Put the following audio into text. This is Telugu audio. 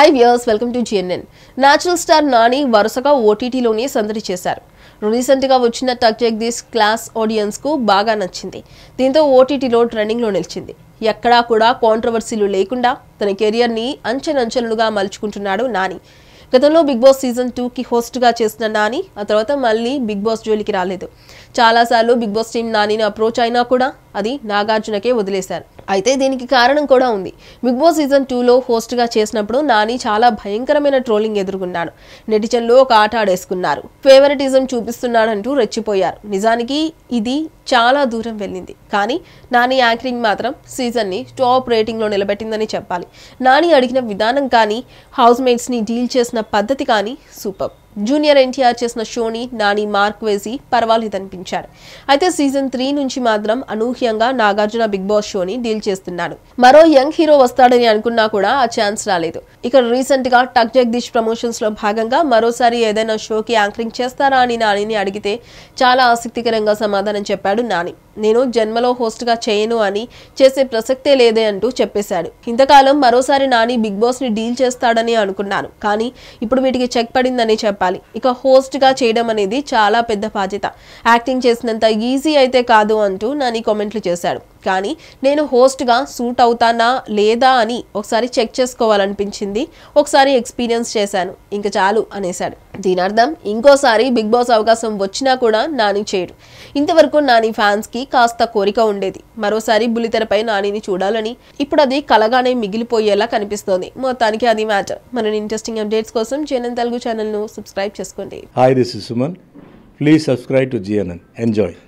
hi viewers welcome to GNN natural star Nani వరుసగా ఓటీటీలోనే సందడి చేశారు రీసెంట్గా వచ్చిన టక్ జగ్ దిస్ క్లాస్ ఆడియన్స్కు బాగా నచ్చింది దీంతో ఓటీటీలో ట్రెండింగ్లో నిలిచింది ఎక్కడా కూడా కాంట్రవర్సీలు లేకుండా తన కెరియర్ని అంచెనంచెలుగా మలుచుకుంటున్నాడు నాని గతంలో బిగ్ బాస్ సీజన్ టూకి హోస్ట్గా చేసిన నాని ఆ తర్వాత మళ్ళీ బిగ్ బాస్ జోలికి రాలేదు చాలాసార్లు బిగ్ బాస్ టీం నానిని అప్రోచ్ అయినా కూడా అది నాగార్జునకే వదిలేశారు అయితే దీనికి కారణం కూడా ఉంది బిగ్ బాస్ సీజన్ టూలో హోస్ట్గా చేసినప్పుడు నాని చాలా భయంకరమైన ట్రోలింగ్ ఎదుర్కొన్నాడు నెటిజన్లు ఒక ఆట ఆడేసుకున్నారు ఫేవరెటిజం చూపిస్తున్నాడంటూ రెచ్చిపోయారు నిజానికి ఇది చాలా దూరం వెళ్ళింది కానీ నాని యాంకరింగ్ మాత్రం సీజన్ని టాప్ రేటింగ్లో నిలబెట్టిందని చెప్పాలి నాని అడిగిన విధానం కానీ హౌస్మేట్స్ని డీల్ చేసిన పద్ధతి కానీ సూపర్ జూనియర్ ఎన్టీఆర్ చేసిన షోని నాని మార్క్ వేసి పర్వాలేదనిపించారు అయితే సీజన్ త్రీ నుంచి మాత్రం అనూహ్యంగా నాగార్జున బిగ్ బాస్ షోని డీల్ చేస్తున్నాడు మరో యంగ్ హీరో వస్తాడని అనుకున్నా కూడా ఆ ఛాన్స్ రాలేదు ఇక రీసెంట్ గా టక్ జగదీష్ ప్రమోషన్స్ లో భాగంగా మరోసారి ఏదైనా షోకి యాంకరింగ్ చేస్తారా అని నానిని అడిగితే చాలా ఆసక్తికరంగా సమాధానం చెప్పాడు నాని నేను జన్మలో హోస్ట్గా చేయను అని చేసే ప్రసక్తే లేదే అంటూ చెప్పేశాడు ఇంతకాలం మరోసారి నాని బిగ్ బాస్ని డీల్ చేస్తాడని అనుకున్నాను కానీ ఇప్పుడు వీటికి చెక్ పడిందని చెప్పాలి ఇక హోస్ట్గా చేయడం అనేది చాలా పెద్ద బాధ్యత యాక్టింగ్ చేసినంత ఈజీ అయితే కాదు అంటూ నాని కామెంట్లు చేశాడు కానీ నేను హోస్ట్గా సూట్ అవుతానా లేదా అని ఒకసారి చెక్ చేసుకోవాలనిపించింది ఒకసారి ఎక్స్పీరియన్స్ చేశాను ఇంకా చాలు అనేశాడు దీని అర్థం ఇంకోసారి బిగ్ బాస్ అవకాశం వచ్చినా కూడా నాని చేయడు ఇంతవరకు నాని ఫ్యాన్స్కి కాస్త కోరిక ఉండేది మరోసారి బుల్లితెరపై నానిని చూడాలని ఇప్పుడు అది కలగానే మిగిలిపోయేలా కనిపిస్తోంది మొత్తానికి అది మ్యాటర్ మన ఇంట్రెస్టింగ్ అప్డేట్స్ కోసం జేఎన్ఎన్ తెలుగు ఛానల్ను సబ్స్క్రైబ్ చేసుకోండి hi this is Suman please subscribe to GNN enjoy